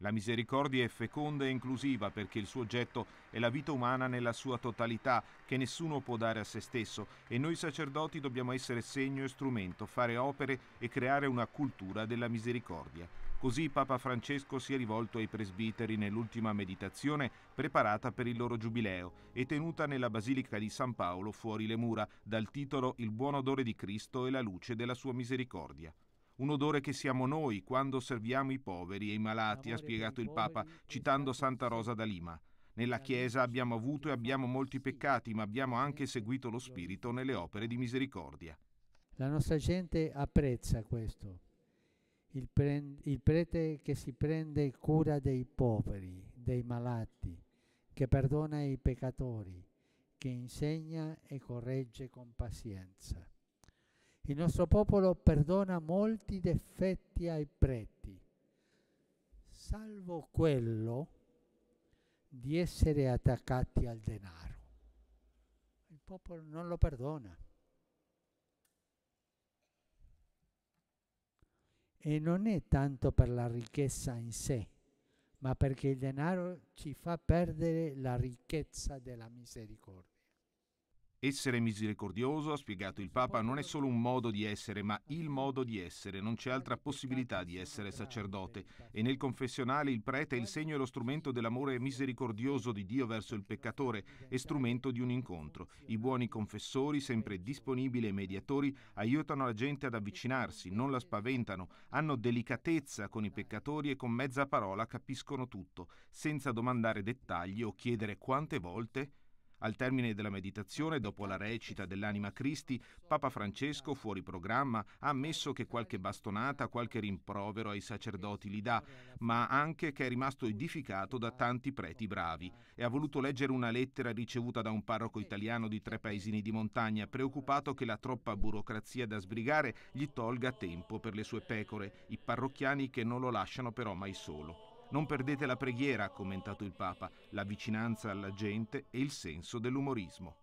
La misericordia è feconda e inclusiva perché il suo oggetto è la vita umana nella sua totalità, che nessuno può dare a se stesso, e noi sacerdoti dobbiamo essere segno e strumento, fare opere e creare una cultura della misericordia. Così Papa Francesco si è rivolto ai presbiteri nell'ultima meditazione preparata per il loro giubileo e tenuta nella Basilica di San Paolo fuori le mura, dal titolo Il buon odore di Cristo e la luce della sua misericordia un odore che siamo noi quando serviamo i poveri e i malati, ha spiegato il Papa, citando Santa Rosa da Lima. Nella Chiesa abbiamo avuto e abbiamo molti peccati, ma abbiamo anche seguito lo Spirito nelle opere di misericordia. La nostra gente apprezza questo, il, pre- il prete che si prende cura dei poveri, dei malati, che perdona i peccatori, che insegna e corregge con pazienza. Il nostro popolo perdona molti defetti ai preti, salvo quello di essere attaccati al denaro. Il popolo non lo perdona. E non è tanto per la ricchezza in sé, ma perché il denaro ci fa perdere la ricchezza della misericordia. Essere misericordioso, ha spiegato il Papa, non è solo un modo di essere, ma il modo di essere, non c'è altra possibilità di essere sacerdote. E nel confessionale il prete è il segno e lo strumento dell'amore misericordioso di Dio verso il peccatore e strumento di un incontro. I buoni confessori, sempre disponibili e mediatori, aiutano la gente ad avvicinarsi, non la spaventano, hanno delicatezza con i peccatori e con mezza parola capiscono tutto, senza domandare dettagli o chiedere quante volte al termine della meditazione, dopo la recita dell'Anima Cristi, Papa Francesco, fuori programma, ha ammesso che qualche bastonata, qualche rimprovero ai sacerdoti li dà, ma anche che è rimasto edificato da tanti preti bravi e ha voluto leggere una lettera ricevuta da un parroco italiano di tre paesini di montagna, preoccupato che la troppa burocrazia da sbrigare gli tolga tempo per le sue pecore, i parrocchiani che non lo lasciano però mai solo. Non perdete la preghiera, ha commentato il Papa, la vicinanza alla gente e il senso dell'umorismo.